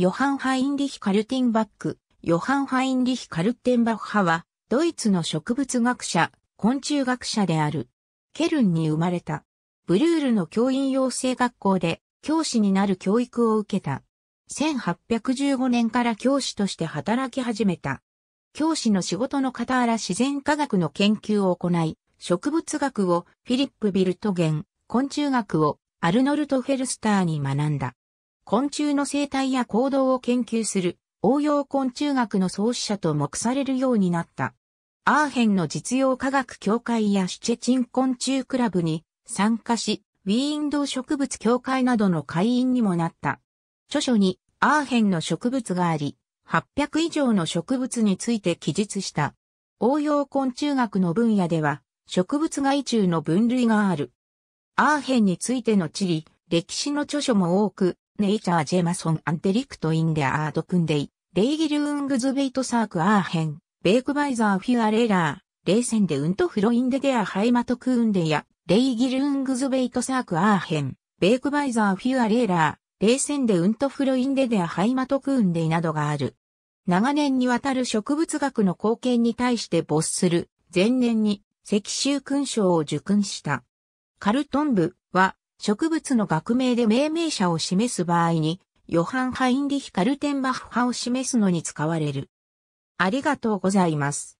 ヨハン・ハインリヒ・カルティンバック、ヨハン・ハインリヒ・カルテンバッハは、ドイツの植物学者、昆虫学者である。ケルンに生まれた。ブルールの教員養成学校で、教師になる教育を受けた。1815年から教師として働き始めた。教師の仕事の傍ら自然科学の研究を行い、植物学をフィリップ・ビルトゲン、昆虫学をアルノルト・フェルスターに学んだ。昆虫の生態や行動を研究する応用昆虫学の創始者と目されるようになった。アーヘンの実用科学協会やシュチェチン昆虫クラブに参加し、ウィーンド植物協会などの会員にもなった。著書にアーヘンの植物があり、800以上の植物について記述した。応用昆虫学の分野では、植物害虫の分類がある。アーヘンについての地理、歴史の著書も多く、ネイチャー・ジェマソン・アンテリクト・イン・デ・アード・クンデイ、レイギル・ウングズ・ベイト・サーク・アーヘン、ベイク・バイザー・フィア・レーラー、レイセンデ・ウント・フロインデ・デア・ハイマト・クーンデイや、レイギル・ウングズ・ベイト・サーク・アーヘン、ベイク・バイザー・フィア・レーラー、レイセンデ・ウント・フロインデ・デア・ハイマト・クーンデイなどがある。長年にわたる植物学の貢献に対して没する、前年に、石州勲章を受勲した。カルトン部は、植物の学名で命名者を示す場合に、ヨハン・ハインリヒ・カルテンバッハを示すのに使われる。ありがとうございます。